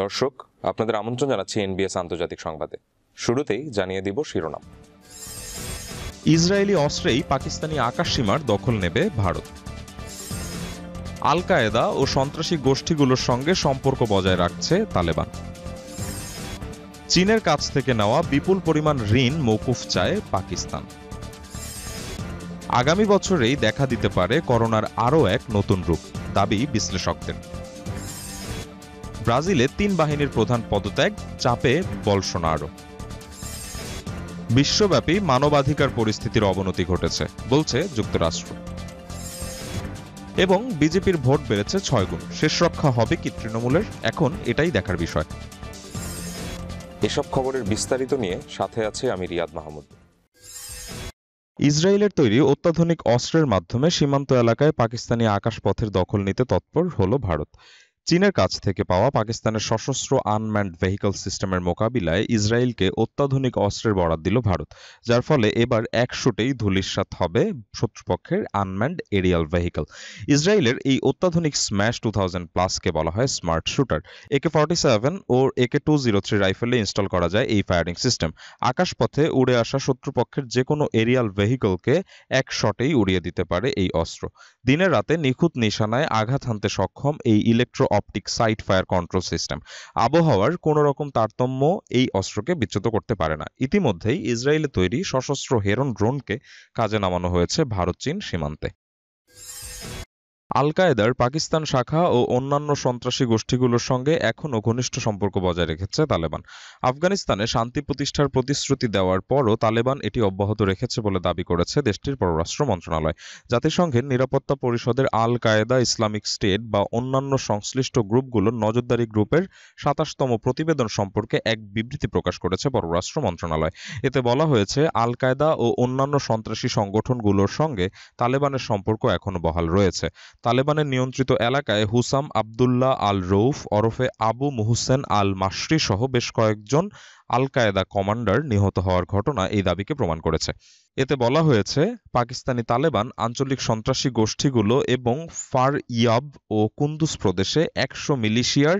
দর্শক আপনাদের আমন্ত্রণ জানাচ্ছি এনবিএস আন্তর্জাতিক সংবাদে শুরুতেই জানিয়ে দিব শিরোনাম ইসরায়েলি অস্ত্রেই পাকিস্তানি আকাশ সীমার দখল নেবে ভারত আল কায়েদা ও সন্ত্রাসী গোষ্ঠীগুলোর সঙ্গে সম্পর্ক বজায় রাখছে তালেবান চীনের কাছ থেকে নেওয়া বিপুল পরিমাণ ঋণ মৌকুফ চায় পাকিস্তান আগামী বছরেই দেখা দিতে পারে করোনার আরও এক নতুন রূপ দাবি বিশ্লেষকদের ব্রাজিলে তিন বাহিনীর প্রধান পদত্যাগ চাপে বলসোনারো বিশ্বব্যাপী মানবাধিকার পরিস্থিতির অবনতি ঘটেছে বলছে যুক্তরাষ্ট্র এবং বিজেপির ভোট বেড়েছে ছয় গুণ শেষ রক্ষা হবে কি তৃণমূলের এখন এটাই দেখার বিষয় এসব খবরের বিস্তারিত নিয়ে সাথে আছে আমি রিয়াদ মাহমুদ ইসরায়েলের তৈরি অত্যাধুনিক অস্ত্রের মাধ্যমে সীমান্ত এলাকায় পাকিস্তানি আকাশপথের দখল নিতে তৎপর হল ভারত চীনের কাছ থেকে পাওয়া পাকিস্তানের সশস্ত্র আনম্যান্ড ভেহিকল সিস্টেমের মোকাবিলায় ইসরায়েলকে অত্যাধুনিক অস্ত্রের বরাদ দিল ভারত যার ফলে এবার একশোটেই সাথ হবে শত্রুপক্ষের আনম্যান্ড এরিয়াল ভেহিকল ইসরায়েলের এই অত্যাধুনিক স্ম্যাশ টু থাউজেন্ড প্লাসকে বলা হয় smart shooter AK forty seven ও একে টু জিরো থ্রি রাইফেলে ইনস্টল করা যায় এই ফায়ারিং সিস্টেম আকাশপথে উড়ে আসা শত্রুপক্ষের যে কোনো এরিয়াল ভেহিকলকে এক শটেই উড়িয়ে দিতে পারে এই অস্ত্র দিনে রাতে নিখুঁত নিশানায় আঘাত হানতে সক্ষম এই electro optic sight fire control system আবহাওয়ার কোন রকম তারতম্য এই অস্ত্রকে বিচ্যুত করতে পারে না ইতিমধ্যেই ইসরায়েলে তৈরি সশস্ত্র হেরন ড্রোনকে কাজে নামানো হয়েছে ভারত চীন সীমান্তে আল কায়েদার পাকিস্তান শাখা ও অন্যান্য সন্ত্রাসী গোষ্ঠীগুলোর সঙ্গে এখনও ঘনিষ্ঠ সম্পর্ক বজায় রেখেছে তালেবান আফগানিস্তানে শান্তি প্রতিষ্ঠার প্রতিশ্রুতি দেওয়ার পরও তালেবান এটি অব্যাহত রেখেছে বলে দাবি করেছে দেশটির পররাষ্ট্র মন্ত্রণালয় জাতিসংঘের নিরাপত্তা পরিষদের আল কায়েদা ইসলামিক স্টেট বা অন্যান্য সংশ্লিষ্ট গ্রুপগুলোর নজরদারি গ্রুপের সাতাশতম প্রতিবেদন সম্পর্কে এক বিবৃতি প্রকাশ করেছে পররাষ্ট্র মন্ত্রণালয় এতে বলা হয়েছে আল কায়দা ও অন্যান্য সন্ত্রাসী সংগঠনগুলোর সঙ্গে তালেবানের সম্পর্ক এখনও বহাল রয়েছে তালেবানের নিয়ন্ত্রিত এলাকায় হুসাম আবদুল্লাহ আল রৌফ ওরফে আবু মুহসেন আল মাসরি সহ বেশ কয়েকজন আল কায়েদা কমান্ডার নিহত হওয়ার ঘটনা এই দাবিকে প্রমাণ করেছে এতে বলা হয়েছে পাকিস্তানি তালেবান আঞ্চলিক সন্ত্রাসী গোষ্ঠীগুলো এবং ফার ইয়াব ও কুন্দুস প্রদেশে একশো মিলিশিয়ার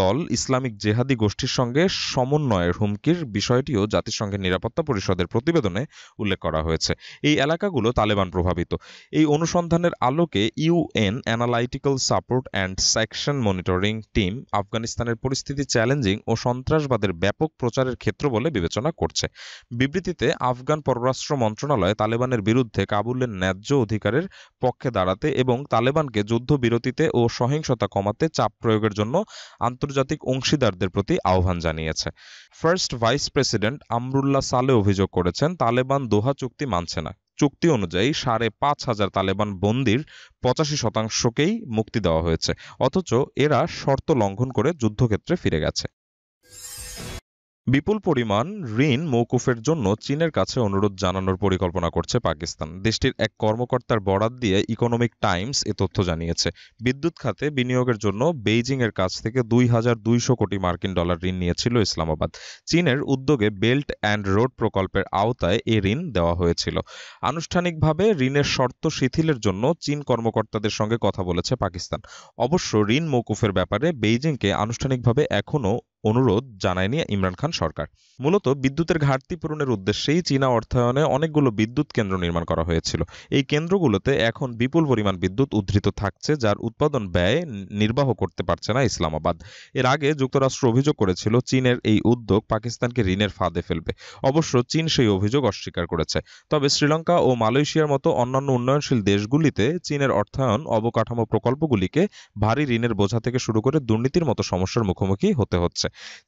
দল ইসলামিক জেহাদি গোষ্ঠীর সঙ্গে সমন্বয়ের হুমকির বিষয়টিও জাতিসংঘের নিরাপত্তা পরিষদের প্রতিবেদনে উল্লেখ করা হয়েছে এই এলাকাগুলো তালেবান প্রভাবিত এই অনুসন্ধানের আলোকে UN analytical support and section monitoring team আফগানিস্তানের পরিস্থিতি চ্যালেঞ্জিং ও সন্ত্রাসবাদের ব্যাপক প্রচারের ক্ষেত্র বলে বিবেচনা করছে বিবৃতিতে আফগান পররাষ্ট্র মন্ত্রণালয় তালেবানের বিরুদ্ধে কাবুলের ন্যায্য অধিকারের পক্ষে দাঁড়াতে এবং তালেবানকে যুদ্ধবিরতিতে ও সহিংসতা কমাতে চাপ প্রয়োগের জন্য আন্তর্জাতিক অংশীদারদের প্রতি আহ্বান জানিয়েছে ফার্স্ট ভাইস প্রেসিডেন্ট আমরুল্লাহ সালে অভিযোগ করেছেন তালেবান দোহা চুক্তি মানছে না চুক্তি অনুযায়ী সাড়ে পাঁচ হাজার তালেবান বন্দির পঁচাশি শতাংশকেই মুক্তি দেওয়া হয়েছে অথচ এরা শর্ত লঙ্ঘন করে যুদ্ধক্ষেত্রে ফিরে গেছে বিপুল পরিমাণ ঋণ মৌকুফের জন্য চীনের কাছে অনুরোধ জানানোর পরিকল্পনা করছে পাকিস্তান দেশটির এক কর্মকর্তার বরাত দিয়ে ইকোনমিক টাইমস এ তথ্য জানিয়েছে বিদ্যুৎ খাতে বিনিয়োগের জন্য বেইজিং এর কাছ থেকে দুই হাজার দুইশো কোটি মার্কিন ডলার ঋণ নিয়েছিল ইসলামাবাদ চীনের উদ্যোগে বেল্ট অ্যান্ড রোড প্রকল্পের আওতায় এ ঋণ দেওয়া হয়েছিল আনুষ্ঠানিকভাবে ঋণের শর্ত শিথিলের জন্য চীন কর্মকর্তাদের সঙ্গে কথা বলেছে পাকিস্তান অবশ্য ঋণ মৌকুফের ব্যাপারে বেইজিংকে আনুষ্ঠানিকভাবে এখনও অনুরোধ জানায়নি ইমরান খান সরকার মূলত বিদ্যুতের ঘাটতি পূরণের উদ্দেশ্যেই চীনা অর্থায়নে অনেকগুলো বিদ্যুৎ কেন্দ্র নির্মাণ করা হয়েছিল এই কেন্দ্রগুলোতে এখন বিপুল পরিমাণ বিদ্যুৎ উদ্ধৃত থাকছে যার উৎপাদন ব্যয় নির্বাহ করতে পারছে না ইসলামাবাদ এর আগে যুক্তরাষ্ট্র অভিযোগ করেছিল চীনের এই উদ্যোগ পাকিস্তানকে ঋণের ফাঁদে ফেলবে অবশ্য চীন সেই অভিযোগ অস্বীকার করেছে তবে শ্রীলঙ্কা ও মালয়েশিয়ার মতো অন্যান্য উন্নয়নশীল দেশগুলিতে চীনের অর্থায়ন অবকাঠামো প্রকল্পগুলিকে ভারী ঋণের বোঝা থেকে শুরু করে দুর্নীতির মতো সমস্যার মুখোমুখি হতে হচ্ছে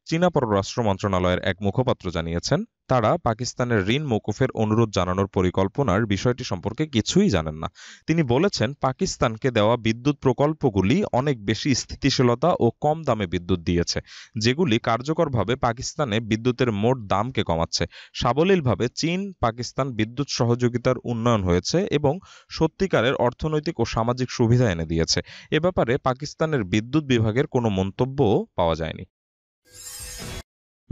চীনা পররাষ্ট্র মন্ত্রণালয়ের এক মুখপাত্র জানিয়েছেন তারা পাকিস্তানের ঋণ মৌকুফের অনুরোধ জানানোর পরিকল্পনার বিষয়টি সম্পর্কে কিছুই জানেন না তিনি বলেছেন পাকিস্তানকে দেওয়া বিদ্যুৎ প্রকল্পগুলি অনেক বেশি স্থিতিশীলতা ও কম দামে বিদ্যুৎ দিয়েছে যেগুলি কার্যকরভাবে পাকিস্তানে বিদ্যুতের মোট দামকে কমাচ্ছে সাবলীলভাবে চীন পাকিস্তান বিদ্যুৎ সহযোগিতার উন্নয়ন হয়েছে এবং সত্যিকারের অর্থনৈতিক ও সামাজিক সুবিধা এনে দিয়েছে এ ব্যাপারে পাকিস্তানের বিদ্যুৎ বিভাগের কোনো মন্তব্যও পাওয়া যায়নি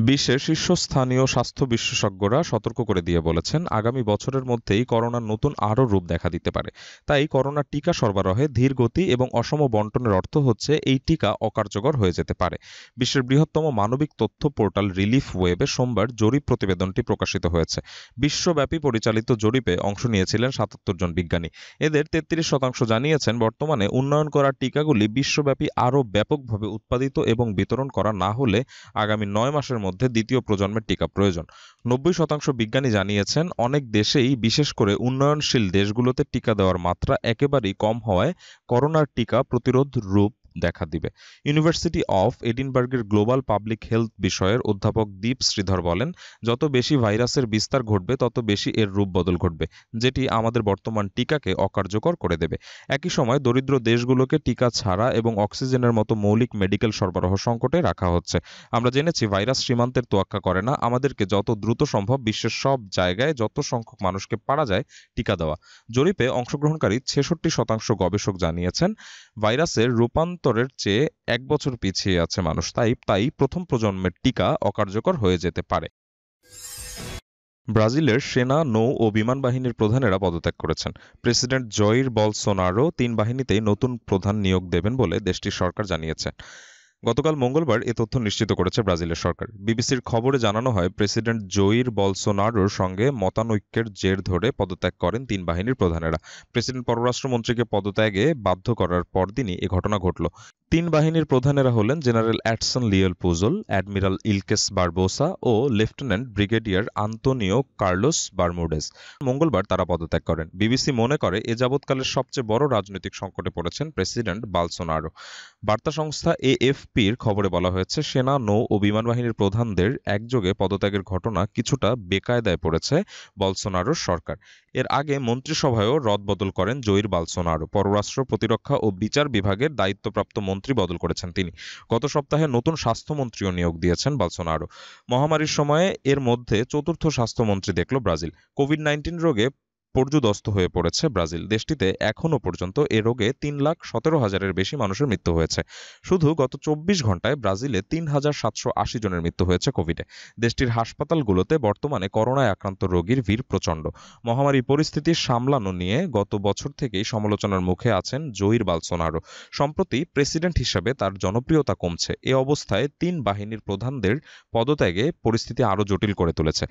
বিশ্বের শীর্ষস্থানীয় স্বাস্থ্য বিশেষজ্ঞরা সতর্ক করে দিয়ে বলেছেন আগামী বছরের মধ্যেই করোনার নতুন আরও রূপ দেখা দিতে পারে তাই করোনার টিকা সরবরাহে ধীর গতি এবং অসম বন্টনের অর্থ হচ্ছে এই টিকা অকার্যকর হয়ে যেতে পারে বিশ্বের বৃহত্তম মানবিক তথ্য পোর্টাল রিলিফ ওয়েবে সোমবার জরিপ প্রতিবেদনটি প্রকাশিত হয়েছে বিশ্বব্যাপী পরিচালিত জরিপে অংশ নিয়েছিলেন সাতাত্তর জন বিজ্ঞানী এদের তেত্রিশ শতাংশ জানিয়েছেন বর্তমানে উন্নয়ন করা টিকাগুলি বিশ্বব্যাপী আরও ব্যাপকভাবে উৎপাদিত এবং বিতরণ করা না হলে আগামী নয় মাসের মধ্যে দ্বিতীয় প্রজন্মের টিকা প্রয়োজন নব্বই শতাংশ বিজ্ঞানী জানিয়েছেন অনেক দেশেই বিশেষ করে উন্নয়নশীল দেশগুলোতে টিকা দেওয়ার মাত্রা একেবারেই কম হওয়ায় করোনার টিকা প্রতিরোধ রূপ দেখা দিবে ইউনিভার্সিটি অফ এডিনবার্গের গ্লোবাল পাবলিক হেলথ বিষয়ের অধ্যাপক দীপ শ্রীধর বলেন যত বেশি ভাইরাসের বিস্তার ঘটবে তত বেশি এর রূপ বদল ঘটবে যেটি আমাদের বর্তমান টিকাকে অকার্যকর করে দেবে একই সময় দরিদ্র দেশগুলোকে টিকা ছাড়া এবং অক্সিজেনের মতো মৌলিক মেডিকেল সরবরাহ সংকটে রাখা হচ্ছে আমরা জেনেছি ভাইরাস সীমান্তের তোয়াক্কা করে না আমাদেরকে যত দ্রুত সম্ভব বিশ্বের সব জায়গায় যত সংখ্যক মানুষকে পারা যায় টিকা দেওয়া জরিপে অংশগ্রহণকারী ছেষট্টি শতাংশ গবেষক জানিয়েছেন ভাইরাসের রূপান্তর উত্তরের চেয়ে এক বছর পিছিয়ে আছে মানুষ তাই তাই প্রথম প্রজন্মের টিকা অকার্যকর হয়ে যেতে পারে ব্রাজিলের সেনা নৌ ও বিমান বাহিনীর প্রধানেরা পদত্যাগ করেছেন প্রেসিডেন্ট জয়ির বলসোনারো তিন বাহিনীতেই নতুন প্রধান নিয়োগ দেবেন বলে দেশটির সরকার জানিয়েছে গতকাল মঙ্গলবার এ তথ্য নিশ্চিত করেছে ব্রাজিলের সরকার বিবিসির খবরে জানানো হয় প্রেসিডেন্ট জয়ির বলসোনারোর সঙ্গে মতানৈক্যের জের ধরে পদত্যাগ করেন তিন বাহিনীর প্রধানেরা প্রেসিডেন্ট পররাষ্ট্রমন্ত্রীকে পদত্যাগে বাধ্য করার পরদিনই এ ঘটনা ঘটল তিন বাহিনীর প্রধানেরা হলেন general Edson Leal Pujol admiral Ilques Barbosa ও lieutenant brigadier Antonio Carlos Bermudez মঙ্গলবার তারা পদত্যাগ করেন বিবিসি মনে করে এ যাবৎকালের সবচেয়ে বড় রাজনৈতিক সংকটে পড়েছেন প্রেসিডেন্ট বালসোনারো বার্তা সংস্থা এএফপির খবরে বলা হয়েছে সেনা নৌ ও বিমান বাহিনীর প্রধানদের একযোগে পদত্যাগের ঘটনা কিছুটা বেকায়দায় পড়েছে বলসোনারোর সরকার এর আগে মন্ত্রিসভায়ও রদবদল করেন জয়ীর বালসোনারো পররাষ্ট্র প্রতিরক্ষা ও বিচার বিভাগের দায়িত্বপ্রাপ্ত মন্ত্রী বদল করেছেন তিনি গত সপ্তাহে নতুন স্বাস্থ্যমন্ত্রীও নিয়োগ দিয়েছেন বালসোনারো মহামারীর সময়ে এর মধ্যে চতুর্থ স্বাস্থ্যমন্ত্রী দেখল ব্রাজিল কোভিড নাইন্টিন রোগে পর্যুদস্ত হয়ে পড়েছে ব্রাজিল দেশটিতে এখনও পর্যন্ত এ রোগে তিন লাখ সতেরো হাজারের বেশি মানুষের মৃত্যু হয়েছে শুধু গত চব্বিশ ঘন্টায় ব্রাজিলে তিন হাজার সাতশো আশি জনের মৃত্যু হয়েছে কোভিডে দেশটির হাসপাতালগুলোতে বর্তমানে করোনায় আক্রান্ত রোগীর ভিড় প্রচণ্ড মহামারী পরিস্থিতি সামলানো নিয়ে গত বছর থেকেই সমালোচনার মুখে আছেন জয়ীর বালসোনারো সম্প্রতি প্রেসিডেন্ট হিসেবে তার জনপ্রিয়তা কমছে এ অবস্থায় তিন বাহিনীর প্রধানদের পদত্যাগে পরিস্থিতি আরও জটিল করে তুলেছে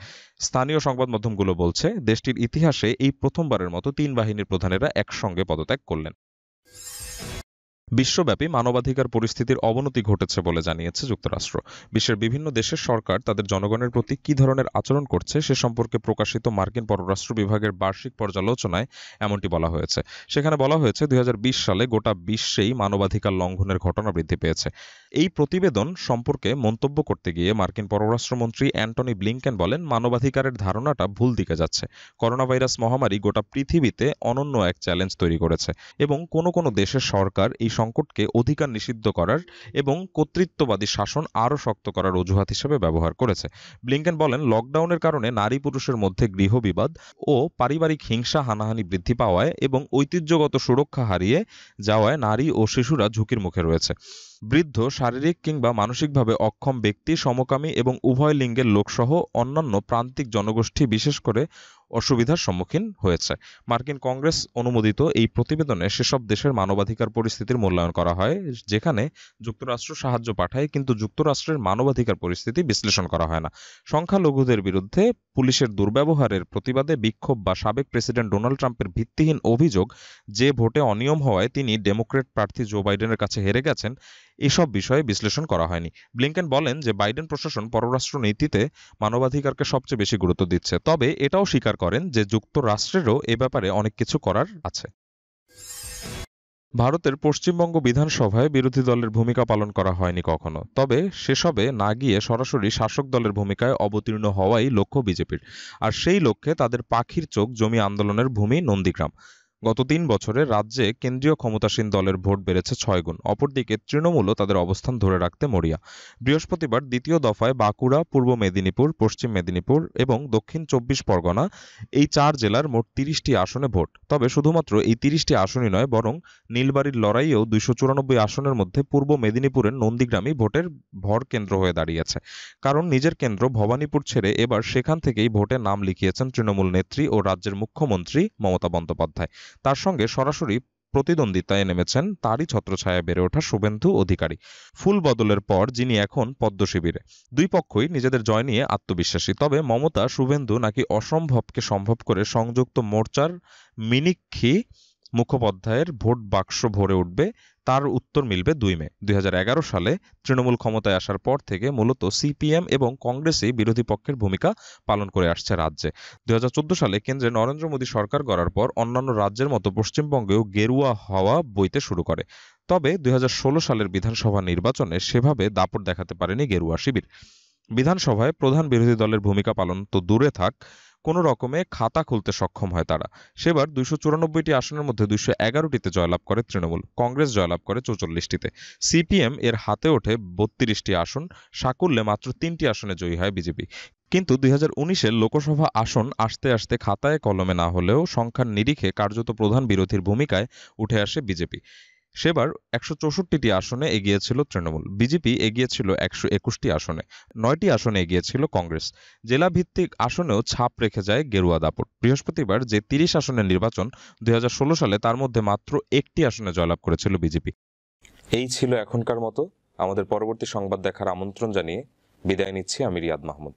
স্থানীয় সংবাদ মাধ্যমগুলো বলছে দেশটির ইতিহাসে এই প্রথমবারের মতো তিন বাহিনীর প্রধানেরা একসঙ্গে পদত্যাগ করলেন বিশ্বব্যাপী মানবাধিকার পরিস্থিতির অবনতি ঘটেছে বলে জানিয়েছে যুক্তরাষ্ট্র বিশ্বের বিভিন্ন দেশের সরকার তাদের জনগণের প্রতি কী ধরনের আচরণ করছে সে সম্পর্কে প্রকাশিত মার্কিন পররাষ্ট্র বিভাগের বার্ষিক পর্যালোচনায় এমনটি বলা হয়েছে সেখানে বলা হয়েছে দুই সালে গোটা বিশ্বেই মানবাধিকার লঙ্ঘনের ঘটনা বৃদ্ধি পেয়েছে এই প্রতিবেদন সম্পর্কে মন্তব্য করতে গিয়ে মার্কিন পররাষ্ট্রমন্ত্রী অ্যান্টনি ব্লিংকেন বলেন মানবাধিকারের ধারণাটা ভুল দিকে যাচ্ছে করোনা ভাইরাস মহামারী গোটা পৃথিবীতে অনন্য এক চ্যালেঞ্জ তৈরি করেছে এবং কোনো কোনো দেশের সরকার এই সংকটকে অধিকার নিষিদ্ধ করার এবং কর্তৃত্ববাদী শাসন আরও শক্ত করার অজুহাত হিসেবে ব্যবহার করেছে ব্লিংকেন বলেন লকডাউনের কারণে নারী পুরুষের মধ্যে গৃহবিবাদ ও পারিবারিক হিংসা হানাহানি বৃদ্ধি পাওয়ায় এবং ঐতিহ্যগত সুরক্ষা হারিয়ে যাওয়ায় নারী ও শিশুরা ঝুঁকির মুখে রয়েছে বৃদ্ধ শারীরিক কিংবা মানসিকভাবে অক্ষম ব্যক্তি সমকামী এবং উভয় লিঙ্গের লোকসহ অন্যান্য প্রান্তিক জনগোষ্ঠী বিশেষ করে অসুবিধার সম্মুখীন হয়েছে মার্কিন কংগ্রেস অনুমোদিত এই প্রতিবেদনে সেসব দেশের মানবাধিকার পরিস্থিতির মূল্যায়ন করা হয় যেখানে যুক্তরাষ্ট্র সাহায্য পাঠায় কিন্তু যুক্তরাষ্ট্রের মানবাধিকার পরিস্থিতি বিশ্লেষণ করা হয় না সংখ্যালঘুদের বিরুদ্ধে পুলিশের দুর্ব্যবহারের প্রতিবাদে বিক্ষোভ বা সাবেক প্রেসিডেন্ট ডোনাল্ড ট্রাম্পের ভিত্তিহীন অভিযোগ যে ভোটে অনিয়ম হওয়ায় তিনি ডেমোক্রেট প্রার্থী জো বাইডেনের কাছে হেরে গেছেন এসব বিষয়ে বিশ্লেষণ করা হয়নি ব্লিংকেন বলেন যে বাইডেন প্রশাসন পররাষ্ট্র নীতিতে মানবাধিকারকে সবচেয়ে বেশি গুরুত্ব দিচ্ছে তবে এটাও স্বীকার করেন যে যুক্তরাষ্ট্রেরও এ ব্যাপারে অনেক কিছু করার আছে ভারতের পশ্চিমবঙ্গ বিধানসভায় বিরোধী দলের ভূমিকা পালন করা হয়নি কখনো তবে সেসবে না গিয়ে সরাসরি শাসক দলের ভূমিকায় অবতীর্ণ হওয়াই লক্ষ্য বিজেপির আর সেই লক্ষ্যে তাদের পাখির চোখ জমি আন্দোলনের ভূমি নন্দীগ্রাম গত তিন বছরে রাজ্যে কেন্দ্রীয় ক্ষমতাসীন দলের ভোট বেড়েছে ছয় গুণ অপরদিকে তৃণমূলও তাদের অবস্থান ধরে রাখতে মরিয়া বৃহস্পতিবার দ্বিতীয় দফায় বাঁকুড়া পূর্ব মেদিনীপুর পশ্চিম মেদিনীপুর এবং দক্ষিণ চব্বিশ পরগনা এই চার জেলার মোট তিরিশটি আসনে ভোট তবে শুধুমাত্র এই তিরিশটি আসনই নয় বরং নীলবাড়ির লড়াইয়েও দুইশো চুরানব্বই আসনের মধ্যে পূর্ব মেদিনীপুরের নন্দীগ্রামই ভোটের ভর কেন্দ্র হয়ে দাঁড়িয়েছে কারণ নিজের কেন্দ্র ভবানীপুর ছেড়ে এবার সেখান থেকেই ভোটে নাম লিখিয়েছেন তৃণমূল নেত্রী ও রাজ্যের মুখ্যমন্ত্রী মমতা বন্দ্যোপাধ্যায় তার সঙ্গে সরাসরি প্রতিদ্বন্দ্বিতায় নেমেছেন তারই ছত্রছায়ায় বেড়ে ওঠা শুভেন্দু অধিকারী ফুল বদলের পর যিনি এখন পদ্ম শিবিরে দুই পক্ষই নিজেদের জয় নিয়ে আত্মবিশ্বাসী তবে মমতা শুভেন্দু নাকি অসম্ভবকে সম্ভব করে সংযুক্ত মোর্চার মিনিক্ষী মুখোপাধ্যায়ের ভোট বাক্স ভরে উঠবে তার উত্তর মিলবে দুই মে দুই সালে তৃণমূল ক্ষমতায় আসার পর থেকে মূলত সিপিএম এবং কংগ্রেসই বিরোধী পক্ষের ভূমিকা পালন করে আসছে রাজ্যে দুই সালে কেন্দ্রে নরেন্দ্র মোদী সরকার গড়ার পর অন্যান্য রাজ্যের মতো পশ্চিমবঙ্গেও গেরুয়া হওয়া বইতে শুরু করে তবে দুই সালের বিধানসভা নির্বাচনে সেভাবে দাপট দেখাতে পারেনি গেরুয়া শিবির বিধানসভায় প্রধান বিরোধী দলের ভূমিকা পালন তো দূরে থাক কোনো রকমে খাতা খুলতে সক্ষম হয় তারা সেবার দুইশো চুরানব্বইটি আসনের মধ্যে দুইশো এগারোটিতে জয়লাভ করে তৃণমূল কংগ্রেস জয়লাভ করে চৌচল্লিশটিতে সিপিএম এর হাতে ওঠে বত্রিশটি আসন সাকুল্যে মাত্র তিনটি আসনে জয়ী হয় বিজেপি কিন্তু দুই হাজার লোকসভা আসন আসতে আসতে খাতায় কলমে না হলেও সংখ্যার নিরিখে কার্যত প্রধান বিরোধীর ভূমিকায় উঠে আসে বিজেপি সেবার একশো চৌষট্টিটি আসনে এগিয়েছিল তৃণমূল বিজেপি এগিয়ে ছিল একশো একুশটি আসনে নয়টি আসনে এগিয়েছিল কংগ্রেস জেলা ভিত্তিক আসনেও ছাপ রেখে যায় গেরুয়া দাপট বৃহস্পতিবার যে তিরিশ আসনের নির্বাচন দুই সালে তার মধ্যে মাত্র একটি আসনে জয়লাভ করেছিল বিজেপি এই ছিল এখনকার মতো আমাদের পরবর্তী সংবাদ দেখার আমন্ত্রণ জানিয়ে বিদায় নিচ্ছি আমি রিয়াদ মাহমুদ